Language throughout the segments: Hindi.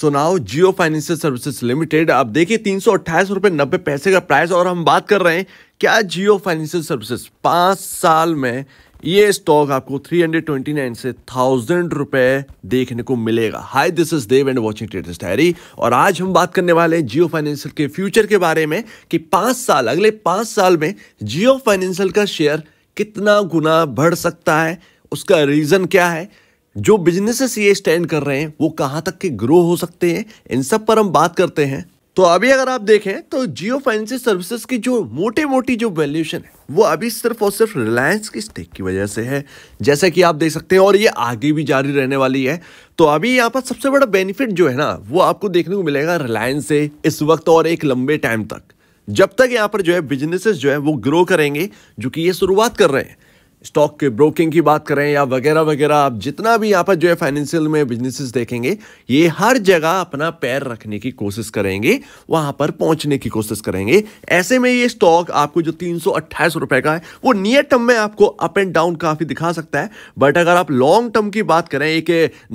सो now Jio financial services limited आप देखिए तीन सौ अट्ठाईस रुपये नब्बे पैसे का प्राइस और हम बात कर रहे हैं क्या जियो फाइनेंशियल सर्विसेज पाँच साल में ये स्टॉक आपको 329 से थाउजेंड रुपए देखने को मिलेगा hi this is Dev and watching traders diary और आज हम बात करने वाले हैं जियो फाइनेंशियल के फ्यूचर के बारे में कि पाँच साल अगले पाँच साल में जियो फाइनेंशियल का शेयर कितना गुना बढ़ सकता है उसका रीज़न क्या है जो बिजनेसेस ये स्टैंड कर रहे हैं वो कहाँ तक के ग्रो हो सकते हैं इन सब पर हम बात करते हैं तो अभी अगर आप देखें तो जियो फाइनेंशियल सर्विसेज की जो मोटी मोटी जो वैल्यूएशन है वो अभी सिर्फ और सिर्फ रिलायंस की स्टेक की वजह से है जैसा कि आप देख सकते हैं और ये आगे भी जारी रहने वाली है तो अभी यहाँ पर सबसे बड़ा बेनिफिट जो है ना वो आपको देखने को मिलेगा रिलायंस से इस वक्त और एक लंबे टाइम तक जब तक यहाँ पर जो है बिजनेसेस जो है वो ग्रो करेंगे जो कि ये शुरुआत कर रहे हैं स्टॉक के ब्रोकिंग की बात करें या वगैरह वगैरह आप जितना भी यहाँ पर जो है फाइनेंशियल में बिजनेसेस देखेंगे ये हर जगह अपना पैर रखने की कोशिश करेंगे वहाँ पर पहुँचने की कोशिश करेंगे ऐसे में ये स्टॉक आपको जो तीन सौ का है वो नियर टर्म में आपको अप एंड डाउन काफ़ी दिखा सकता है बट अगर आप लॉन्ग टर्म की बात करें एक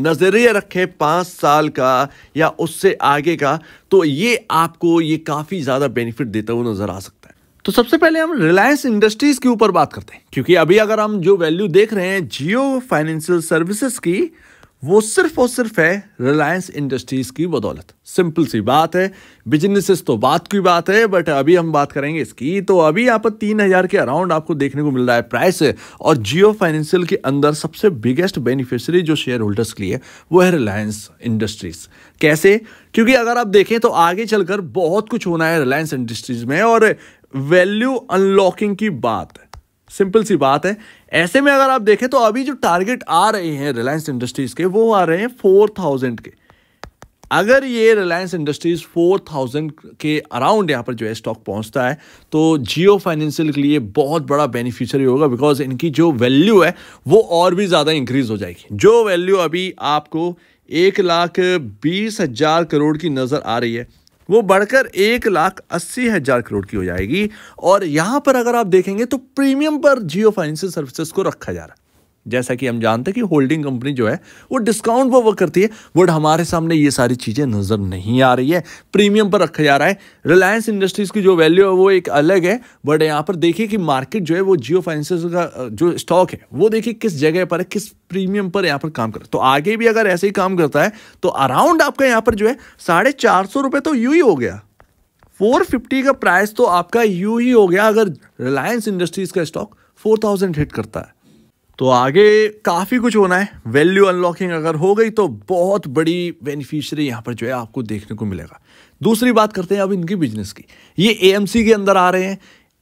नज़रिया रखें पाँच साल का या उससे आगे का तो ये आपको ये काफ़ी ज़्यादा बेनिफिट देता हुआ नज़र आ सकता है तो सबसे पहले हम रिलायंस इंडस्ट्रीज के ऊपर बात करते हैं क्योंकि अभी अगर हम जो वैल्यू देख रहे हैं जियो फाइनेंशियल सर्विसेज की वो सिर्फ और सिर्फ है रिलायंस इंडस्ट्रीज की बदौलत सिंपल सी बात है बिजनेसेस तो बात की बात है बट अभी हम बात करेंगे इसकी तो अभी यहाँ पर तीन हजार के अराउंड आपको देखने को मिल रहा है प्राइस है और जियो फाइनेंशियल के अंदर सबसे बिगेस्ट बेनिफिशियरी जो शेयर होल्डर्स के लिए वो है रिलायंस इंडस्ट्रीज कैसे क्योंकि अगर आप देखें तो आगे चलकर बहुत कुछ होना है रिलायंस इंडस्ट्रीज में और वैल्यू अनलॉकिंग की बात है सिंपल सी बात है ऐसे में अगर आप देखें तो अभी जो टारगेट आ रहे हैं रिलायंस इंडस्ट्रीज के वो आ रहे हैं फोर थाउजेंड के अगर ये रिलायंस इंडस्ट्रीज फोर थाउजेंड के अराउंड यहाँ पर जो है स्टॉक पहुँचता है तो जियो फाइनेंशियल के लिए बहुत बड़ा बेनिफिशियरी होगा बिकॉज इनकी जो वैल्यू है वो और भी ज़्यादा इंक्रीज हो जाएगी जो वैल्यू अभी आपको एक लाख बीस हज़ार करोड़ की नज़र आ रही है वो बढ़कर एक लाख अस्सी हज़ार करोड़ की हो जाएगी और यहां पर अगर आप देखेंगे तो प्रीमियम पर जियो फाइनेंशियल सर्विसेज को रखा जा रहा है जैसा कि हम जानते हैं कि होल्डिंग कंपनी जो है वो डिस्काउंट पर वर्क करती है बट हमारे सामने ये सारी चीज़ें नज़र नहीं आ रही है प्रीमियम पर रखा जा रहा है रिलायंस इंडस्ट्रीज़ की जो वैल्यू है वो एक अलग है बट यहाँ पर देखिए कि मार्केट जो है वो जियो फाइनेंस का जो स्टॉक है वो देखिए किस जगह पर है किस प्रीमियम पर यहाँ पर काम करता है तो आगे भी अगर ऐसे ही काम करता है तो अराउंड आपका यहाँ पर जो है साढ़े चार सौ रुपये तो यू ही हो गया 450 का प्राइस तो आपका यू ही हो गया अगर रिलायंस इंडस्ट्रीज़ का स्टॉक 4000 हिट करता है तो आगे काफ़ी कुछ होना है वैल्यू अनलॉकिंग अगर हो गई तो बहुत बड़ी बेनिफिशरी यहाँ पर जो है आपको देखने को मिलेगा दूसरी बात करते हैं अब इनकी बिजनेस की ये एएमसी के अंदर आ रहे हैं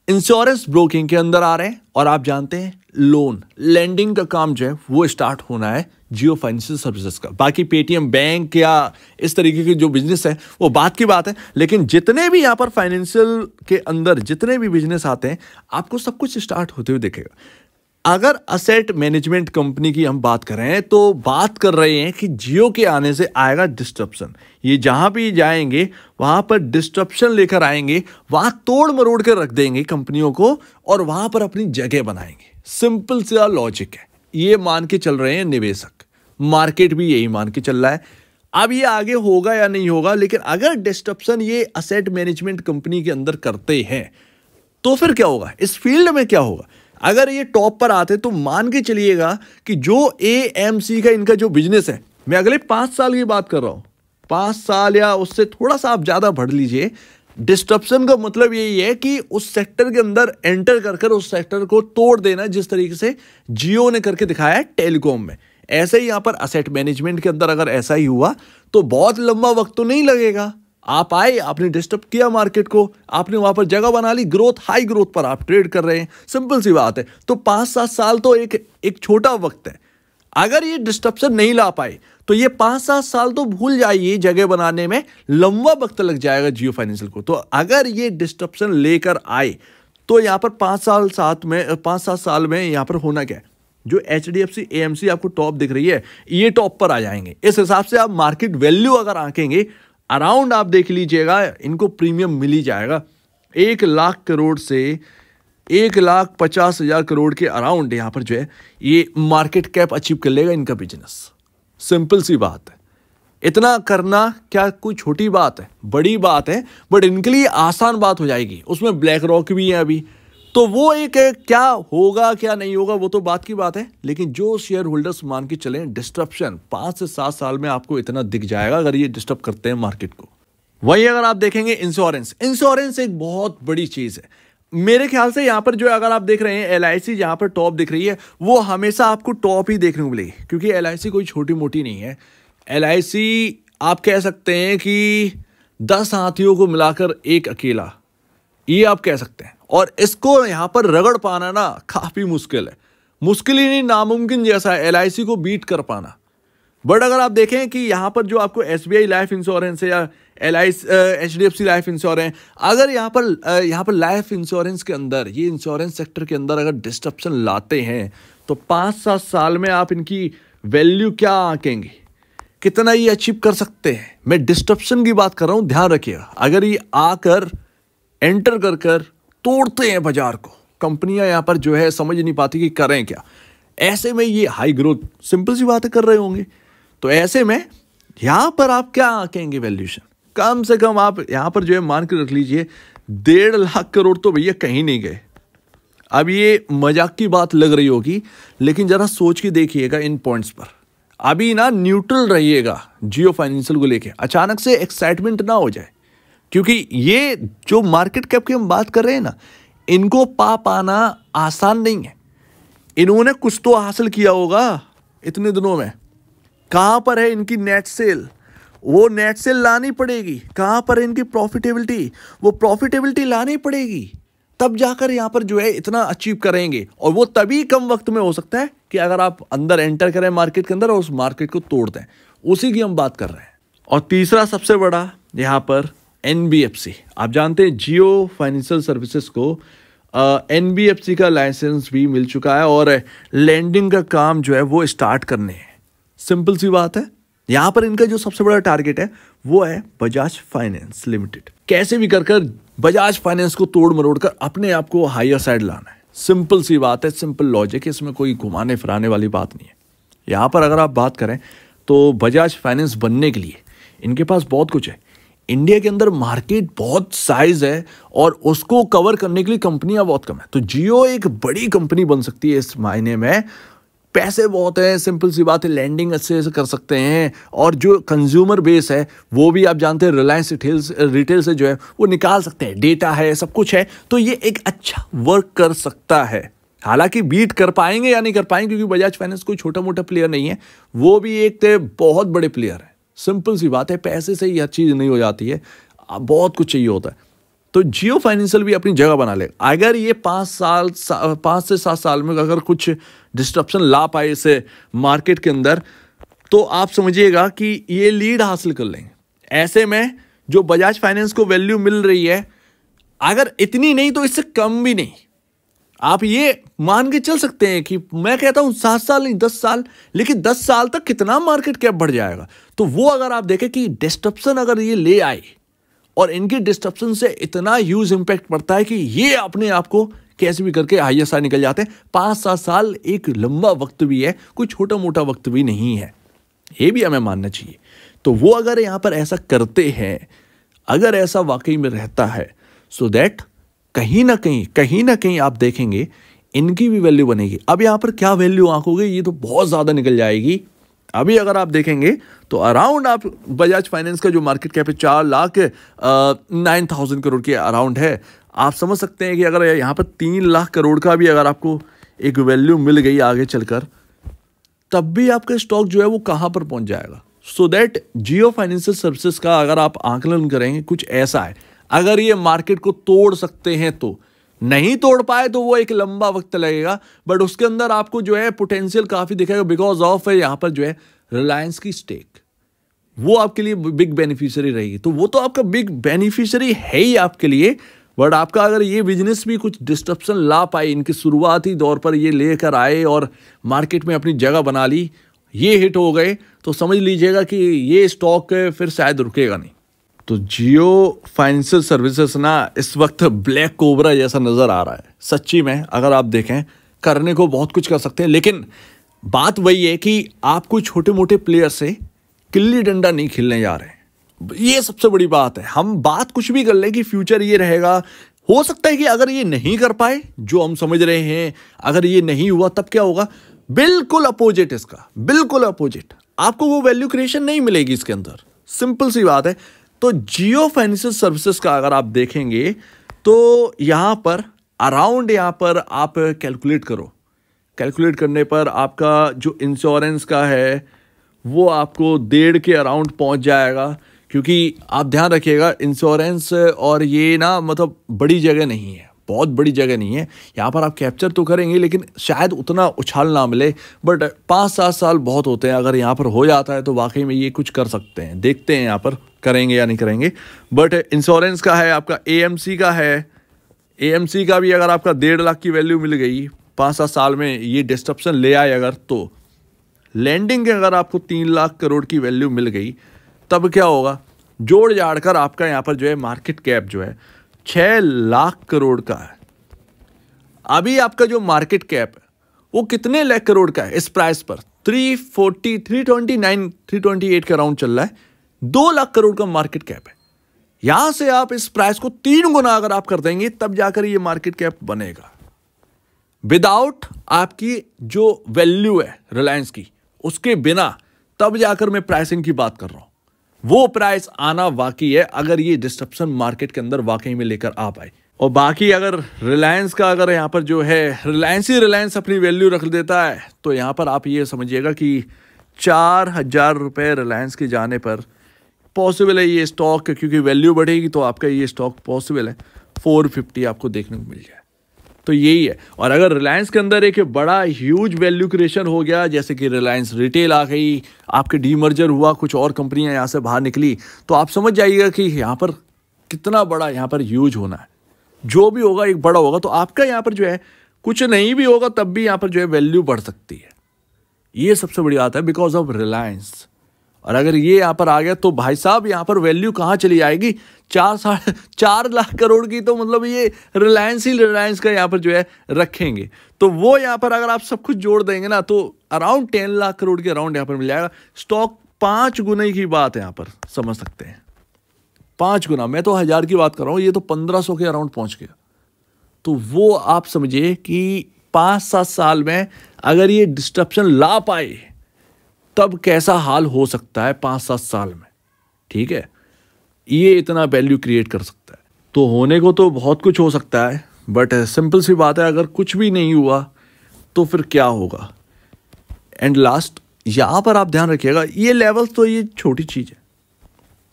इंश्योरेंस ब्रोकिंग के अंदर आ रहे हैं और आप जानते हैं लोन लैंडिंग का काम जो है वो स्टार्ट होना है जियो फाइनेंशियल सर्विसेज का बाकी पेटीएम बैंक या इस तरीके की जो बिजनेस है वो बात की बात है लेकिन जितने भी यहाँ पर फाइनेंशियल के अंदर जितने भी बिजनेस आते हैं आपको सब कुछ स्टार्ट होते हुए दिखेगा अगर असेट मैनेजमेंट कंपनी की हम बात करें तो बात कर रहे हैं कि जियो के आने से आएगा डिस्ट्रप्शन ये जहां भी जाएंगे वहां पर डिस्ट्रप्शन लेकर आएंगे वहां तोड़ मरोड़ कर रख देंगे कंपनियों को और वहां पर अपनी जगह बनाएंगे सिंपल सा लॉजिक है ये मान के चल रहे हैं निवेशक मार्केट भी यही मान के चल रहा है अब ये आगे होगा या नहीं होगा लेकिन अगर डिस्टप्शन ये असेट मैनेजमेंट कंपनी के अंदर करते हैं तो फिर क्या होगा इस फील्ड में क्या होगा अगर ये टॉप पर आते तो मान के चलिएगा कि जो ए एम सी का इनका जो बिजनेस है मैं अगले पाँच साल की बात कर रहा हूँ पाँच साल या उससे थोड़ा सा आप ज़्यादा भर लीजिए डिस्ट्रप्शन का मतलब यही है कि उस सेक्टर के अंदर एंटर कर कर उस सेक्टर को तोड़ देना जिस तरीके से जियो ने करके दिखाया है टेलीकॉम में ऐसे ही यहाँ पर असेट मैनेजमेंट के अंदर अगर ऐसा ही हुआ तो बहुत लंबा वक्त तो नहीं लगेगा आप आए आपने डिस्टर्ब किया मार्केट को आपने वहां पर जगह बना ली ग्रोथ हाई ग्रोथ पर आप ट्रेड कर रहे हैं सिंपल सी बात है तो पांच सात साल तो एक एक छोटा वक्त है अगर ये डिस्टर्बन नहीं ला पाए तो ये पांच सात साल तो भूल जाइए जगह बनाने में लंबा वक्त लग जाएगा जियो फाइनेंशियल को तो अगर ये डिस्टर्बन लेकर आए तो यहां पर पांच साल साथ में पांच सात साल में यहां पर होना क्या जो H D F C A M C आपको टॉप दिख रही है ये टॉप पर आ जाएंगे इस हिसाब से आप मार्केट वैल्यू अगर आंकेंगे अराउंड आप देख लीजिएगा इनको प्रीमियम मिल ही जाएगा एक लाख करोड़ से एक लाख पचास हज़ार करोड़ के अराउंड यहाँ पर जो है ये मार्केट कैप अचीव कर लेगा इनका बिजनेस सिंपल सी बात है इतना करना क्या कोई छोटी बात है बड़ी बात है बट इनके लिए आसान बात हो जाएगी उसमें ब्लैक रॉक भी है अभी तो वो एक क्या होगा क्या नहीं होगा वो तो बात की बात है लेकिन जो शेयर होल्डर्स मान के चले डिस्ट्रप्शन पांच से सात साल में आपको इतना दिख जाएगा अगर ये डिस्टर्ब करते हैं मार्केट को वही अगर आप देखेंगे इंश्योरेंस इंश्योरेंस एक बहुत बड़ी चीज़ है मेरे ख्याल से यहां पर जो अगर आप देख रहे हैं एल आई पर टॉप दिख रही है वो हमेशा आपको टॉप ही देखने को मिलेगी क्योंकि एल कोई छोटी मोटी नहीं है एल आप कह सकते हैं कि दस हाथियों को मिलाकर एक अकेला ये आप कह सकते हैं और इसको यहाँ पर रगड़ पाना ना काफ़ी मुश्किल है मुश्किल ही नहीं नामुमकिन जैसा है एल को बीट कर पाना बट अगर आप देखें कि यहाँ पर जो आपको एस लाइफ इंश्योरेंस है या L I H D F C life insurance अगर यहाँ पर यहाँ पर लाइफ इंश्योरेंस के अंदर ये इंश्योरेंस सेक्टर के अंदर अगर डिस्ट्रप्शन लाते हैं तो पाँच सात साल में आप इनकी वैल्यू क्या आंकेंगे कितना ये अचीव कर सकते हैं मैं डिस्ट्रप्शन की बात कर रहा हूँ ध्यान रखिएगा अगर ये आकर एंटर कर कर तोड़ते हैं बाजार को कंपनियां यहां पर जो है समझ नहीं पाती कि करें क्या ऐसे में ये हाई ग्रोथ सिंपल सी बातें कर रहे होंगे तो ऐसे में यहां पर आप क्या कहेंगे वैल्यूशन कम से कम आप यहां पर जो है मान के रख लीजिए डेढ़ लाख करोड़ तो भैया कहीं नहीं गए अब ये मजाक की बात लग रही होगी लेकिन ज़रा सोच के देखिएगा इन पॉइंट्स पर अभी ना न्यूट्रल रहिएगा जियो फाइनेंशियल को लेके अचानक से एक्साइटमेंट ना हो जाए क्योंकि ये जो मार्केट कैप की हम बात कर रहे हैं ना इनको पा पाना आसान नहीं है इन्होंने कुछ तो हासिल किया होगा इतने दिनों में कहाँ पर है इनकी नेट सेल वो नेट सेल लानी पड़ेगी कहाँ पर है इनकी प्रॉफिटेबिलिटी वो प्रॉफिटेबिलिटी लानी पड़ेगी तब जाकर यहाँ पर जो है इतना अचीव करेंगे और वो तभी कम वक्त में हो सकता है कि अगर आप अंदर एंटर करें मार्केट के अंदर और उस मार्केट को तोड़ दें उसी की हम बात कर रहे हैं और तीसरा सबसे बड़ा यहाँ पर एन आप जानते हैं जियो फाइनेंशियल सर्विसेज को एन uh, का लाइसेंस भी मिल चुका है और लैंडिंग का काम जो है वो स्टार्ट करने हैं सिंपल सी बात है यहाँ पर इनका जो सबसे बड़ा टारगेट है वो है बजाज फाइनेंस लिमिटेड कैसे भी कर कर बजाज फाइनेंस को तोड़ मरोड़ कर अपने आप को हायर साइड लाना है सिंपल सी बात है सिंपल लॉजिक है इसमें कोई घुमाने फिराने वाली बात नहीं है यहाँ पर अगर आप बात करें तो बजाज फाइनेंस बनने के लिए इनके पास बहुत कुछ है इंडिया के अंदर मार्केट बहुत साइज है और उसको कवर करने के लिए कंपनियां बहुत कम है तो जियो एक बड़ी कंपनी बन सकती है इस मायने में पैसे बहुत हैं सिंपल सी बात है लैंडिंग अच्छे से कर सकते हैं और जो कंज्यूमर बेस है वो भी आप जानते हैं रिलायंस रिटेल रिटेल से जो है वो निकाल सकते हैं डेटा है सब कुछ है तो ये एक अच्छा वर्क कर सकता है हालांकि बीट कर पाएंगे या नहीं कर पाएंगे क्योंकि बजाज फाइनेंस कोई छोटा मोटा प्लेयर नहीं है वो भी एक बहुत बड़े प्लेयर है सिंपल सी बात है पैसे से ही हर चीज़ नहीं हो जाती है बहुत कुछ चाहिए होता है तो जियो फाइनेंशियल भी अपनी जगह बना ले अगर ये पाँच साल सा, पाँच से सात साल में अगर कुछ डिस्ट्रप्शन ला पाए इसे मार्केट के अंदर तो आप समझिएगा कि ये लीड हासिल कर लेंगे ऐसे में जो बजाज फाइनेंस को वैल्यू मिल रही है अगर इतनी नहीं तो इससे कम भी नहीं आप ये मान के चल सकते हैं कि मैं कहता हूं सात साल नहीं दस साल लेकिन दस साल तक कितना मार्केट कैप बढ़ जाएगा तो वो अगर आप देखें कि डिस्टप्शन अगर ये ले आए और इनके डिस्टप्शन से इतना ह्यूज इंपैक्ट पड़ता है कि ये अपने आप को कैसे भी करके हाइएस्ट आ निकल जाते हैं पाँच सात साल एक लंबा वक्त भी है कोई छोटा मोटा वक्त भी नहीं है ये भी हमें मानना चाहिए तो वो अगर यहाँ पर ऐसा करते हैं अगर ऐसा वाकई में रहता है सो so दैट कहीं ना कहीं कहीं ना कहीं आप देखेंगे इनकी भी वैल्यू बनेगी अब यहाँ पर क्या वैल्यू आंकोगे ये तो बहुत ज़्यादा निकल जाएगी अभी अगर आप देखेंगे तो अराउंड आप बजाज फाइनेंस का जो मार्केट कैप है चार लाख नाइन थाउजेंड करोड़ के अराउंड है आप समझ सकते हैं कि अगर यहाँ पर तीन लाख करोड़ का भी अगर आपको एक वैल्यू मिल गई आगे चलकर तब भी आपका स्टॉक जो है वो कहाँ पर पहुँच जाएगा so that Jio financial services का अगर आप आंकलन करेंगे कुछ ऐसा है अगर ये मार्केट को तोड़ सकते हैं तो नहीं तोड़ पाए तो वो एक लंबा वक्त लगेगा बट उसके अंदर आपको जो है पोटेंशियल काफ़ी दिखेगा बिकॉज ऑफ है यहाँ पर जो है रिलायंस की स्टेक वो आपके लिए बिग बेनिफिशियरी रहेगी तो वो तो आपका बिग बेनिफिशियरी है ही आपके लिए बट आपका अगर ये बिजनेस भी कुछ डिस्टर्बसन ला पाए इनके शुरुआती दौर पर ये लेकर आए और मार्केट में अपनी जगह बना ली ये हिट हो गए तो समझ लीजिएगा कि ये स्टॉक फिर शायद रुकेगा नहीं तो जियो फाइनेंशियल सर्विसेज ना इस वक्त ब्लैक कोबरा जैसा नज़र आ रहा है सच्ची में अगर आप देखें करने को बहुत कुछ कर सकते हैं लेकिन बात वही है कि आप कोई छोटे मोटे प्लेयर से किल्ली डंडा नहीं खेलने जा रहे ये सबसे बड़ी बात है हम बात कुछ भी कर लें कि फ्यूचर ये रहेगा हो सकता है कि अगर ये नहीं कर पाए जो हम समझ रहे हैं अगर ये नहीं हुआ तब क्या होगा बिल्कुल अपोजिट इसका बिल्कुल अपोजिट आपको वो वैल्यू क्रिएशन नहीं मिलेगी इसके अंदर सिंपल सी बात है तो जियो फाइनेंशियल सर्विसेज का अगर आप देखेंगे तो यहाँ पर अराउंड यहाँ पर आप कैलकुलेट करो कैलकुलेट करने पर आपका जो इंश्योरेंस का है वो आपको डेढ़ के अराउंड पहुँच जाएगा क्योंकि आप ध्यान रखिएगा इंश्योरेंस और ये ना मतलब बड़ी जगह नहीं है बहुत बड़ी जगह नहीं है यहाँ पर आप कैप्चर तो करेंगे लेकिन शायद उतना उछाल ना मिले बट पाँच सात साल बहुत होते हैं अगर यहाँ पर हो जाता है तो वाकई में ये कुछ कर सकते हैं देखते हैं यहाँ पर करेंगे या नहीं करेंगे बट इंश्योरेंस का है आपका ए का है ए का भी अगर आपका डेढ़ लाख की वैल्यू मिल गई पाँच सात साल में ये डिस्ट्रप्शन ले आए अगर तो लैंडिंग के अगर आपको तीन लाख करोड़ की वैल्यू मिल गई तब क्या होगा जोड़ जाड़ कर आपका यहाँ पर जो है मार्केट कैप जो है छः लाख करोड़ का है अभी आपका जो मार्केट कैप है वो कितने लाख करोड़ का है इस प्राइस पर three forty three twenty nine three twenty eight का राउंड चल रहा है दो लाख करोड़ का मार्केट कैप है यहां से आप इस प्राइस को तीन गुना अगर आप कर देंगे तब जाकर ये मार्केट कैप बनेगा विदाउट आपकी जो वैल्यू है रिलायंस की उसके बिना तब जाकर मैं प्राइसिंग की बात कर रहा हूं वो प्राइस आना बाकी है अगर ये डिस्ट्रप्शन मार्केट के अंदर वाकई में लेकर आ पाए और बाकी अगर रिलायंस का अगर यहाँ पर जो है रिलायंस ही रिलायंस अपनी वैल्यू रख देता है तो यहाँ पर आप ये समझिएगा कि चार हजार रुपये रिलायंस के जाने पर पॉसिबल है ये स्टॉक क्योंकि वैल्यू बढ़ेगी तो आपका ये स्टॉक पॉसिबल है फोर फिफ्टी आपको देखने को मिल जाए तो यही है और अगर रिलायंस के अंदर एक बड़ा ह्यूज वैल्यू क्रिएशन हो गया जैसे कि रिलायंस रिटेल आ गई आपके डीमर्जर हुआ कुछ और कंपनियां यहाँ से बाहर निकली तो आप समझ जाइएगा कि यहाँ पर कितना बड़ा यहाँ पर ह्यूज होना है जो भी होगा एक बड़ा होगा तो आपका यहाँ पर जो है कुछ नहीं भी होगा तब भी यहाँ पर जो है वैल्यू बढ़ सकती है ये सबसे बड़ी बात है बिकॉज ऑफ रिलायंस और अगर ये यहाँ पर आ गया तो भाई साहब यहाँ पर वैल्यू कहाँ चली जाएगी चार साढ़े चार लाख करोड़ की तो मतलब ये रिलायंस ही रिलायंस का यहाँ पर जो है रखेंगे तो वो यहाँ पर अगर आप सब कुछ जोड़ देंगे ना तो अराउंड टेन लाख करोड़ के अराउंड यहाँ पर मिल जाएगा स्टॉक पाँच गुने की बात है यहाँ पर समझ सकते हैं पाँच गुना मैं तो हज़ार की बात कर रहा हूँ ये तो पंद्रह सौ के अराउंड पहुँच गया तो वो आप समझिए कि पाँच सात साल में अगर ये डिस्ट्रप्शन ला पाए तब कैसा हाल हो सकता है पाँच सात साल में ठीक है ये इतना वैल्यू क्रिएट कर सकता है तो होने को तो बहुत कुछ हो सकता है बट सिंपल सी बात है अगर कुछ भी नहीं हुआ तो फिर क्या होगा एंड लास्ट यहाँ पर आप ध्यान रखिएगा ये लेवल्स तो ये छोटी चीज़ है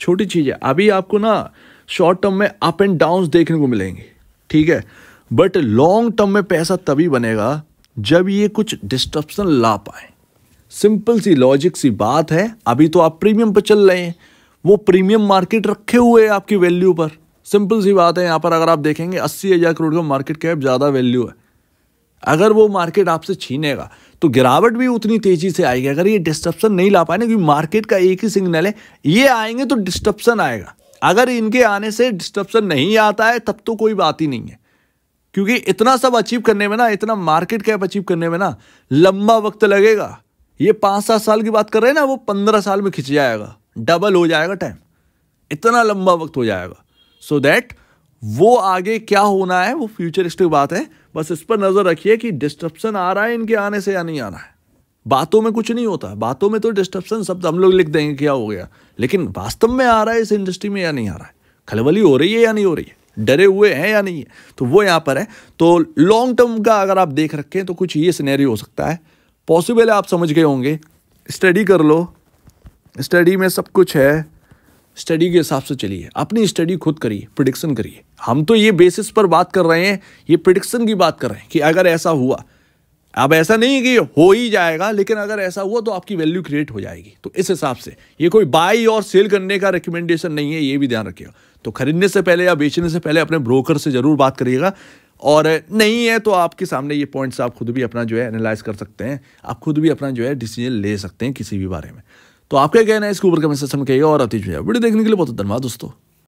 छोटी चीज़ है अभी आपको ना शॉर्ट टर्म में अप एंड डाउन देखने को मिलेंगे ठीक है बट लॉन्ग टर्म में पैसा तभी बनेगा जब ये कुछ डिस्टर्बसन ला पाए सिंपल सी लॉजिक सी बात है अभी तो आप प्रीमियम पर चल रहे हैं वो प्रीमियम मार्केट रखे हुए है आपकी वैल्यू पर सिंपल सी बात है यहाँ पर अगर आप देखेंगे अस्सी हज़ार करोड़ का मार्केट कैप ज़्यादा वैल्यू है अगर वो मार्केट आपसे छीनेगा तो गिरावट भी उतनी तेज़ी से आएगी अगर ये डिस्टर्प्शन नहीं ला पाए ना क्योंकि मार्केट का एक ही सिग्नल है ये आएंगे तो डिस्टर्प्शन आएगा अगर इनके आने से डिस्टर्प्शन नहीं आता है तब तो कोई बात ही नहीं है क्योंकि इतना सब अचीव करने में ना इतना मार्केट कैप अचीव करने में ना लंबा वक्त लगेगा ये पाँच सात साल की बात कर रहे हैं ना वो पंद्रह साल में खिंच जाएगा डबल हो जाएगा टाइम इतना लंबा वक्त हो जाएगा सो so दैट वो आगे क्या होना है वो फ्यूचरिस्टिक बात है बस इस पर नज़र रखिए कि डिस्टर्बसन आ रहा है इनके आने से या नहीं आना है बातों में कुछ नहीं होता बातों में तो डिस्टर्बसन शब्द हम लोग लिख देंगे क्या हो गया लेकिन वास्तव में आ रहा है इस इंडस्ट्री में या नहीं आ रहा है खलबली हो रही है या नहीं हो रही है डरे हुए हैं या नहीं है तो वो यहाँ पर है तो लॉन्ग टर्म का अगर आप देख रखें तो कुछ ये सिनेरियो हो सकता है पॉसिबल है आप समझ गए होंगे स्टडी कर लो स्टडी में सब कुछ है स्टडी के हिसाब से चलिए अपनी स्टडी खुद करिए प्रिडिक्शन करिए हम तो ये बेसिस पर बात कर रहे हैं ये प्रिडिक्शन की बात कर रहे हैं कि अगर ऐसा हुआ अब ऐसा नहीं कि हो ही जाएगा लेकिन अगर ऐसा हुआ तो आपकी वैल्यू क्रिएट हो जाएगी तो इस हिसाब से ये कोई बाई और सेल करने का रिकमेंडेशन नहीं है ये भी ध्यान रखिएगा तो खरीदने से पहले या बेचने से पहले अपने ब्रोकर से ज़रूर बात करिएगा और नहीं है तो आपके सामने ये पॉइंट्स आप खुद भी अपना जो है एनालाइज कर सकते हैं आप खुद भी अपना जो है डिसीजन ले सकते हैं किसी भी बारे में तो आपका कहना है इसके ऊपर का मैं में कहिएगा और अतिथि वीडियो देखने के लिए बहुत धन्यवाद दोस्तों